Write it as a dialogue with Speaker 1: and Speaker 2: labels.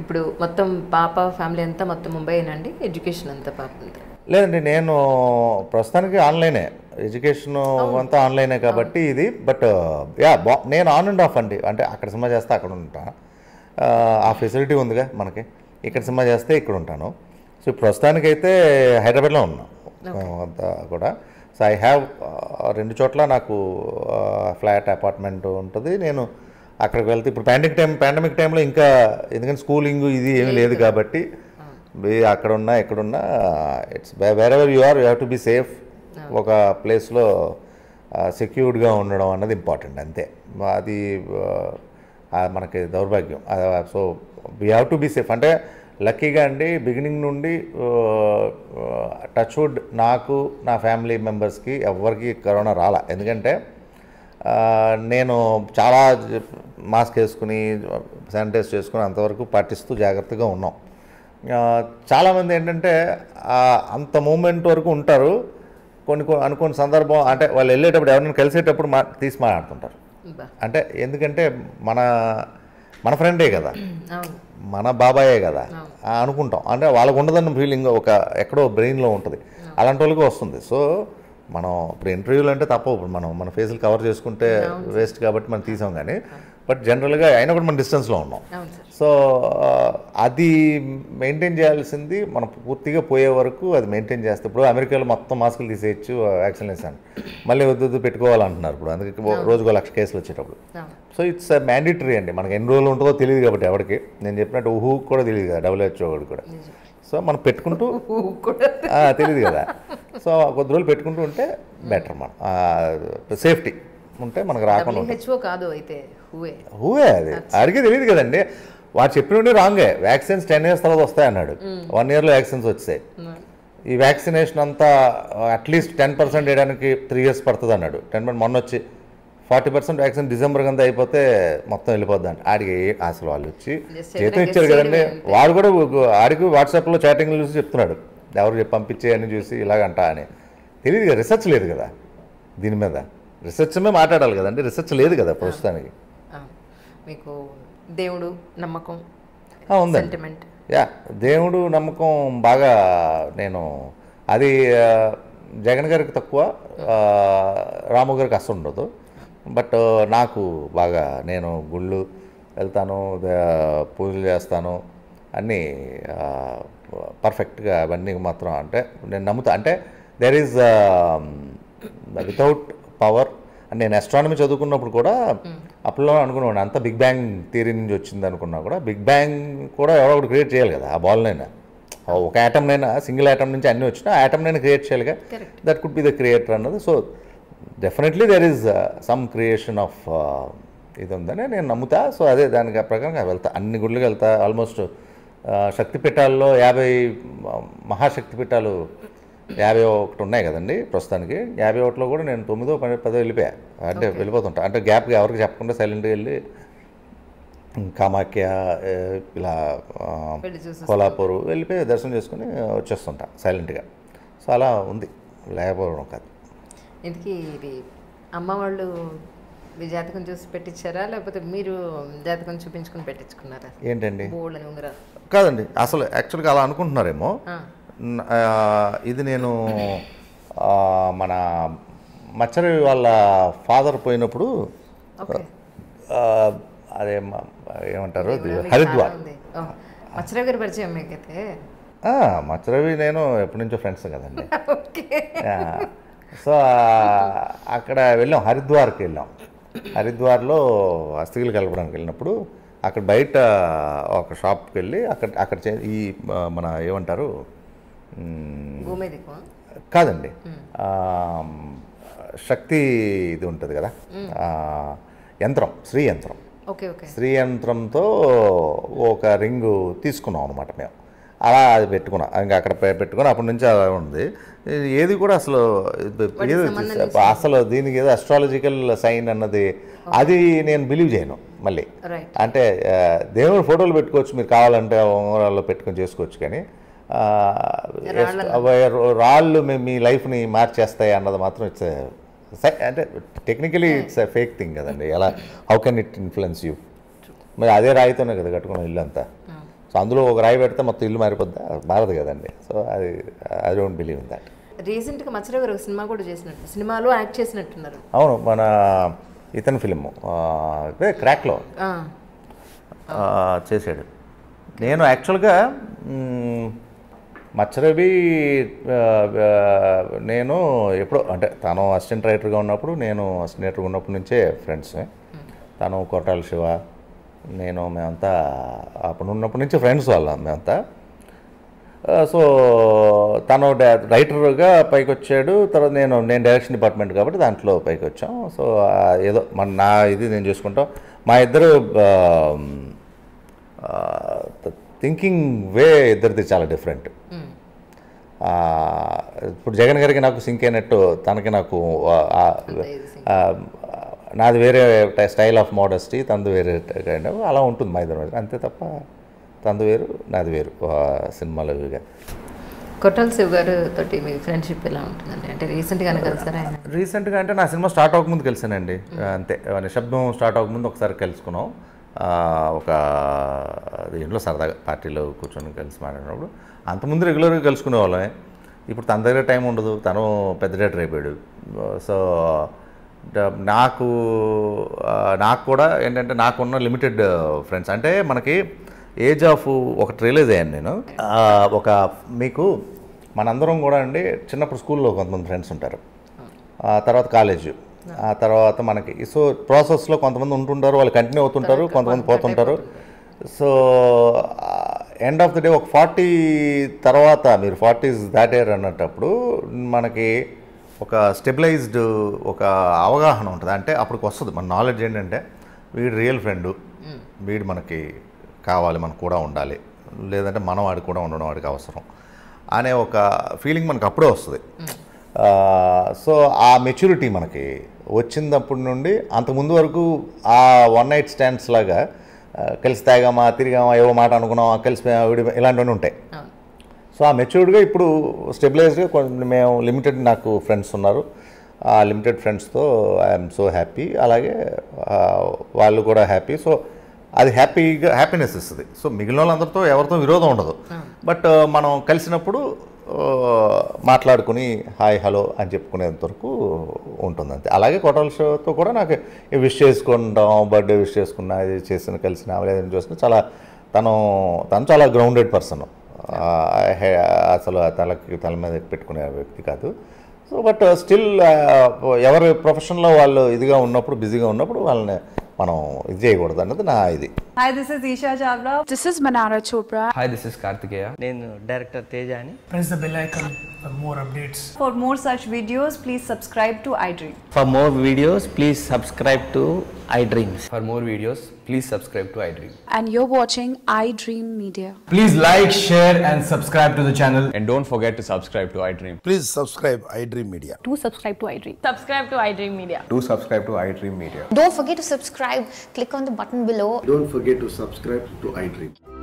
Speaker 1: ఇప్పుడు మొత్తం పాప ఫ్యామిలీ అంతా మొత్తం ముంబై అండి ఎడ్యుకేషన్ అంతా పాప లేదండి నేను ప్రస్తుతానికి ఆన్లైనే ఎడ్యుకేషన్ అంతా ఆన్లైనే కాబట్టి ఇది బట్ యా బా నేను ఆన్ అండ్ ఆఫ్ అండి అంటే అక్కడ సినిమా చేస్తే అక్కడ ఉంటాను ఆ ఫెసిలిటీ ఉందిగా మనకి ఇక్కడ సినిమా చేస్తే ఇక్కడ ఉంటాను సో ప్రస్తుతానికైతే హైదరాబాద్లో ఉన్నాం అంతా కూడా సో ఐ హ్యావ్ రెండు చోట్ల నాకు ఫ్లాట్ అపార్ట్మెంట్ ఉంటుంది నేను అక్కడికి వెళ్తే ఇప్పుడు పాండమిక్ టైం పాండమిక్ టైంలో ఇంకా ఎందుకంటే స్కూలింగ్ ఇది ఏమీ లేదు కాబట్టి ఉన్నా ఎక్కడున్నా it's wherever you are you have to be safe ఒక ప్లేస్లో సెక్యూర్డ్గా ఉండడం అన్నది ఇంపార్టెంట్ అంతే అది మనకి దౌర్భాగ్యం so we have to be safe అంటే లక్కీగా అండి బిగినింగ్ నుండి వుడ్ నాకు నా ఫ్యామిలీ మెంబర్స్కి ఎవరికి కరోనా రాలా ఎందుకంటే నేను చాలా మాస్క్ వేసుకుని శానిటైజ్ చేసుకుని అంతవరకు పాటిస్తూ జాగ్రత్తగా ఉన్నాం చాలామంది ఏంటంటే అంత మూమెంట్ వరకు ఉంటారు కొన్ని అనుకున్న సందర్భం అంటే వాళ్ళు వెళ్ళేటప్పుడు ఎవరైనా కలిసేటప్పుడు మా తీసి మాట్లాడుతుంటారు అంటే ఎందుకంటే మన మన ఫ్రెండే కదా మన బాబాయే కదా అనుకుంటాం అంటే వాళ్ళకు ఉండదన్న ఫీలింగ్ ఒక ఎక్కడో బ్రెయిన్లో ఉంటుంది అలాంటి వాళ్ళకి వస్తుంది సో మనం ఇప్పుడు ఇంటర్వ్యూలు అంటే తప్ప మనం మన ఫేస్లు కవర్ చేసుకుంటే వేస్ట్ కాబట్టి మనం తీసాం కానీ బట్ జనరల్గా అయినా కూడా మనం డిస్టెన్స్లో ఉన్నాం సో అది మెయింటైన్ చేయాల్సింది మనం పూర్తిగా పోయే వరకు అది మెయింటైన్ చేస్తే ఇప్పుడు అమెరికాలో మొత్తం మాస్కులు తీసేయచ్చు యాక్సిడెంట్స్ మళ్ళీ వద్దు పెట్టుకోవాలంటున్నారు ఇప్పుడు అందుకే రోజుకో లక్ష కేసులు వచ్చేటప్పుడు సో ఇట్స్ మ్యాండేటరీ అండి మనకి ఎన్ని రోజులు ఉంటుందో తెలియదు కాబట్టి ఎవరికి నేను చెప్పినట్టు ఊహు కూడా తెలియదు కదా డబ్ల్యూహెచ్ఓ కూడా సో మనం పెట్టుకుంటూ తెలియదు కదా సో కొద్ది రోజులు పెట్టుకుంటూ ఉంటే బెటర్ మనం సేఫ్టీ ఉంటే మనకు రాకుండా హెచ్ఓ కాదు అయితే హూవే అది అడిగే తెలియదు కదండి వాడు చెప్పినట్టు రాంగే వ్యాక్సిన్స్ టెన్ ఇయర్స్ తర్వాత వస్తాయి అన్నాడు వన్ ఇయర్లో వ్యాక్సిన్స్ వచ్చాయి hmm. ఈ వ్యాక్సినేషన్ అంతా అట్లీస్ట్ టెన్ పర్సెంట్ వేయడానికి త్రీ ఇయర్స్ పడుతుంది అన్నాడు టెన్ పర్సెంట్ మొన్న వచ్చి ఫార్టీ పర్సెంట్ వ్యాక్సిన్ డిసెంబర్ కింద అయిపోతే మొత్తం వెళ్ళిపోద్ది అంటే ఆడికి అసలు వాళ్ళు వచ్చి చేతం ఇచ్చారు కదండి వాడు కూడా ఆడికి వాట్సాప్లో చాటింగ్లు చూసి చెప్తున్నాడు ఎవరు పంపించేయని చూసి ఇలాగంట అని తెలియదు కదా రీసెర్చ్ లేదు కదా దీని మీద రీసెర్చ్ మీద మాట్లాడాలి కదండి రీసెర్చ్ లేదు కదా ప్రస్తుతానికి మీకు దేవుడు నమ్మకం సెంటిమెంట్ యా దేవుడు నమ్మకం బాగా నేను అది జగన్ గారికి తక్కువ రాము గారికి అసలు ఉండదు బట్ నాకు బాగా నేను గుళ్ళు వెళ్తాను పూజలు చేస్తాను అన్నీ పర్ఫెక్ట్గా అవన్నీ మాత్రం అంటే నేను నమ్ముతా అంటే దెర్ ఈజ్ వితౌట్ పవర్ నేను అస్ట్రానమీ చదువుకున్నప్పుడు కూడా అప్పుడు అనుకున్నాను అంత బిగ్ బ్యాంగ్ థియరీ నుంచి వచ్చింది అనుకున్నా కూడా బిగ్ బ్యాంగ్ కూడా ఎవరో ఒకటి క్రియేట్ చేయాలి కదా ఆ బాల్నైనా ఒక నైనా సింగిల్ ఐటమ్ నుంచి అన్నీ వచ్చినా యాటమ్నైనా క్రియేట్ చేయాలిగా that could be the creator అన్నది so definitely there is some creation of ఇది ఉందని నేను నమ్ముతా సో అదే దానికి ఆ ప్రకారంగా వెళ్తా అన్ని గుళ్ళకి వెళ్తా ఆల్మోస్ట్ uh, శక్తిపీఠాల్లో యాభై uh, మహాశక్తిపీఠాలు యాభై ఒకటి ఉన్నాయి కదండి ప్రస్తుతానికి యాభై ఒకటిలో కూడా నేను తొమ్మిదో పది పదో వెళ్ళిపోయా అంటే వెళ్ళిపోతుంటా అంటే గ్యాప్ ఎవరికి చెప్పకుండా సైలెంట్గా వెళ్ళి కామాఖ్య ఇలా కోలాపూర్ వెళ్ళిపోయి దర్శనం చేసుకుని వచ్చేస్తుంటా సైలెంట్గా సో అలా ఉంది లేకపోవడం కాదు ఇంతకీ ఇది అమ్మ వాళ్ళు మీ జాతకం చూసి పెట్టించారా లేకపోతే మీరు జాతకం చూపించుకుని పెట్టించుకున్నారా ఏంటండి కాదండి అసలు యాక్చువల్గా అలా అనుకుంటున్నారేమో ఇది నేను మన మచ్చరవి వాళ్ళ ఫాదర్ పోయినప్పుడు అదే ఏమంటారు హరిద్వార్ మచ్చరవి పరిచయం మచ్చరవి నేను ఎప్పటి నుంచో ఫ్రెండ్స్ కదండి సో అక్కడ వెళ్ళాం హరిద్వార్కి వెళ్ళాం హరిద్వార్లో అస్థికలు కలపడానికి వెళ్ళినప్పుడు అక్కడ బయట ఒక షాప్కి వెళ్ళి అక్కడ అక్కడ ఈ మన ఏమంటారు కాదండి శక్తి ఇది ఉంటుంది కదా యంత్రం స్త్రీ యంత్రం స్త్రీ యంత్రంతో ఒక రింగు తీసుకున్నాం అనమాట మేము అలా అది పెట్టుకున్నాం ఇంకా అక్కడ పెట్టుకుని అప్పటి నుంచి అలా ఉంది ఏది కూడా అసలు ఏది అసలు దీనికి ఏదో అస్ట్రాలజికల్ సైన్ అన్నది అది నేను బిలీవ్ చేయను మళ్ళీ అంటే దేవుడు ఫోటోలు పెట్టుకోవచ్చు మీరు కావాలంటే ఉంగరాల్లో పెట్టుకొని చేసుకోవచ్చు కానీ రాళ్ళు మేము మీ లైఫ్ని మార్చేస్తాయి అన్నది మాత్రం ఇట్స్ అంటే technically hmm. It's a fake thing కదండి ఎలా how can it influence you మరి అదే రాయితోనే కదా కట్టుకున్న ఇల్లు అంతా hmm. సో అందులో ఒక రాయి పెడితే మొత్తం ఇల్లు మారిపోద్దా మారదు కదండి సో అది I don't believe in that రీసెంట్గా మచ్చరావు గారు సినిమా కూడా చేసినట్టు సినిమాలో యాక్ట్ చేసినట్టున్నారు అవును మన ఇతని ఫిలిం క్రాక్లో చేశాడు నేను యాక్చువల్గా మచ్చరవి నేను ఎప్పుడో అంటే తను అసిస్టెంట్ రైటర్గా ఉన్నప్పుడు నేను అసిస్టెంట్ రైటర్గా ఉన్నప్పటి నుంచే ఫ్రెండ్స్ తను కొట్టాల శివ నేను మేమంతా అప్పుడు ఉన్నప్పటి నుంచి ఫ్రెండ్స్ వాళ్ళం మేమంతా సో తను రైటర్గా పైకి వచ్చాడు తర్వాత నేను నేను డైరెక్షన్ డిపార్ట్మెంట్ కాబట్టి దాంట్లో పైకి వచ్చాం సో ఏదో మన నా ఇది నేను చూసుకుంటాం మా ఇద్దరు థింకింగ్ వే ఇద్దరిది చాలా డిఫరెంట్ hmm. ఇప్పుడు జగన్ గారికి నాకు సింక్ అయినట్టు తనకి నాకు నాది వేరే స్టైల్ ఆఫ్ మోడస్టీ తనది వేరే కైండ్ అలా ఉంటుంది మా ఇద్దరు అంతే తప్ప తనది వేరు నాది వేరు సినిమాలు కొట్టల్ శివ్ గారు తోటి మీ ఫ్రెండ్షిప్ ఎలా ఉంటుందండి అంటే రీసెంట్గానే కలిసారా రీసెంట్గా అంటే నా సినిమా స్టార్ట్ అవ్వకముందు కలిసానండి hmm. అంతే నిశ్శబ్దం స్టార్ట్ అవ్వకముందు ఒకసారి కలుసుకున్నాం ఒక దీంట్లో సరదాగా పార్టీలో కూర్చొని కలిసి మాట్లాడినప్పుడు అంతకుముందు రెగ్యులర్గా కలుసుకునే వాళ్ళమే ఇప్పుడు తన దగ్గర టైం ఉండదు తను పెద్ద డేటర్ అయిపోయాడు సో నాకు నాకు కూడా ఏంటంటే నాకున్న లిమిటెడ్ ఫ్రెండ్స్ అంటే మనకి ఏజ్ ఆఫ్ ఒక రిలీజ్ అయ్యాను నేను ఒక మీకు మనందరం కూడా అండి చిన్నప్పుడు స్కూల్లో కొంతమంది ఫ్రెండ్స్ ఉంటారు తర్వాత కాలేజు ఆ తర్వాత మనకి సో ప్రాసెస్లో కొంతమంది ఉంటుంటారు వాళ్ళు కంటిన్యూ అవుతుంటారు కొంతమంది పోతుంటారు so end of the day ఒక ఫార్టీ తర్వాత మీరు ఫార్టీస్ ఇయర్ అన్నప్పుడు మనకి ఒక స్టెబిలైజ్డ్ ఒక అవగాహన ఉంటుంది అంటే అప్పటికి వస్తుంది మన నాలెడ్జ్ ఏంటంటే వీడు రియల్ ఫ్రెండు hmm. వీడు మనకి కావాలి మనకు కూడా ఉండాలి లేదంటే మనం వాడికి కూడా ఉండడం వాడికి అవసరం అనే ఒక ఫీలింగ్ మనకు అప్పుడే వస్తుంది hmm. సో ఆ మెచ్యూరిటీ మనకి వచ్చినప్పటి నుండి అంతకుముందు వరకు ఆ వన్ నైట్ స్టాండ్స్ లాగా కలిసి తాగామా తిరిగామా ఏవో మాట అనుకున్నామా కలిసి ఇలాంటివన్నీ ఉంటాయి సో ఆ మెచ్యూర్డ్గా ఇప్పుడు స్టెబిలైజ్డ్గా కొన్ని మేము లిమిటెడ్ నాకు ఫ్రెండ్స్ ఉన్నారు ఆ లిమిటెడ్ ఫ్రెండ్స్తో ఐఎమ్ సో హ్యాపీ అలాగే వాళ్ళు కూడా హ్యాపీ సో అది హ్యాపీగా హ్యాపీనెస్ ఇస్తుంది సో మిగిలిన వాళ్ళందరితో ఎవరితో విరోధం ఉండదు బట్ మనం కలిసినప్పుడు మాట్లాడుకుని హాయ్ హలో అని చెప్పుకునేంత వరకు ఉంటుంది అంతే అలాగే కోటల షోతో కూడా నాకు విష్ చేసుకుంటాం బర్త్డే విష్ చేసుకున్నా ఇది చేసిన కలిసిన లేదని చూసిన చాలా తను తను చాలా గ్రౌండెడ్ పర్సన్ అసలు తలకి తల మీద పెట్టుకునే వ్యక్తి కాదు సో బట్ స్టిల్ ఎవరి ప్రొఫెషన్లో వాళ్ళు ఇదిగా ఉన్నప్పుడు బిజీగా ఉన్నప్పుడు వాళ్ళని మనం ఇది చేయకూడదు అన్నది నా ఇది Hi, this is Isha Chavla. This is Manara Chopra. Hi, this is Kartikeya. Nenu director Tejani. Press the for more updates. For more such videos, please subscribe to iDream. For more videos, please subscribe to iDreams. For more videos, please subscribe to iDream. And you're watching iDream Media. Please like, share and subscribe to the channel. And don't forget to subscribe to iDream. Please subscribe iDream Media. Do subscribe to iDream. Subscribe to iDream Media. Do subscribe to iDream Media. Don't forget to subscribe. Click on the button below forget to subscribe to iDream.